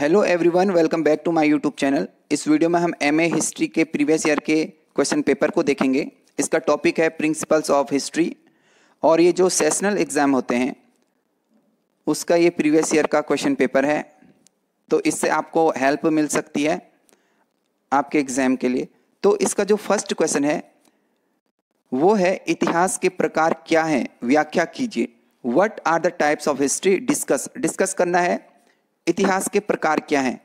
hello everyone welcome back to my YouTube channel इस वीडियो में हम एमए हिस्ट्री के प्रीवियस ईयर के क्वेश्चन पेपर को देखेंगे इसका टॉपिक है प्रिंसिपल्स ऑफ हिस्ट्री और ये जो सेशनल एग्ज़ाम होते हैं उसका ये प्रीवियस ईयर का क्वेश्चन पेपर है तो इससे आपको हेल्प मिल सकती है आपके एग्ज़ाम के लिए तो इसका जो फर्स्ट क्वेश्चन है वो है इतिहास के प्रकार क्या हैं व्याख्या कीजिए what are the types of history discuss discuss करना है इतिहास के प्रकार क्या हैं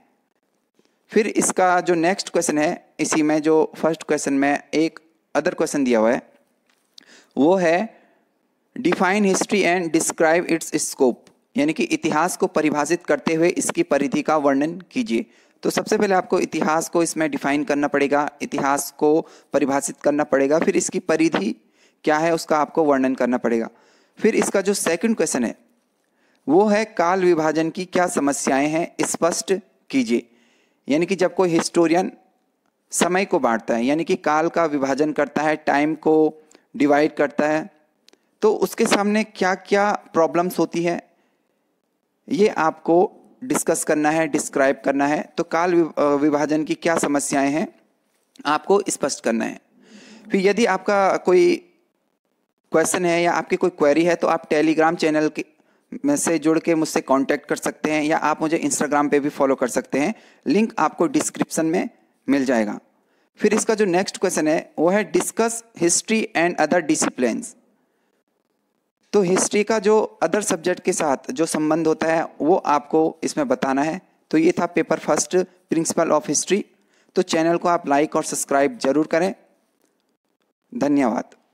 फिर इसका जो नेक्स्ट क्वेश्चन है इसी में जो फर्स्ट क्वेश्चन में एक अदर क्वेश्चन दिया हुआ है वो है define history and describe its scope यानी कि इतिहास को परिभाषित करते हुए इसकी परिधि का वर्णन कीजिए तो सबसे पहले आपको इतिहास को इसमें डिफाइन करना पड़ेगा इतिहास को परिभाषित करना पड़ेगा फिर इसकी परिधि क्या है उसका आपको वर्णन करना पड़ेगा फिर इसका जो सेकंड क्वेश्चन है वो है काल विभाजन की क्या समस्याएं हैं स्पष्ट कीजिए यानी कि जब कोई हिस्टोरियन समय को बांटता है यानी कि काल का विभाजन करता है टाइम को डिवाइड करता है तो उसके सामने क्या क्या प्रॉब्लम्स होती है ये आपको डिस्कस करना है डिस्क्राइब करना है तो काल विभाजन की क्या समस्याएं हैं आपको स्पष्ट करना है फिर यदि आपका कोई क्वेश्चन है या आपकी कोई क्वेरी है तो आप टेलीग्राम चैनल के से जुड़ के मुझसे कांटेक्ट कर सकते हैं या आप मुझे इंस्टाग्राम पे भी फॉलो कर सकते हैं लिंक आपको डिस्क्रिप्शन में मिल जाएगा फिर इसका जो नेक्स्ट क्वेश्चन है वो है discuss history and other discipline तो हिस्ट्री का जो अदर सब्जेक्ट के साथ जो संबंध होता है वो आपको इसमें बताना है तो ये था paper first principle of history तो चैनल को आप लाइक और सब्सक्राइब जरूर करें धन्यवाद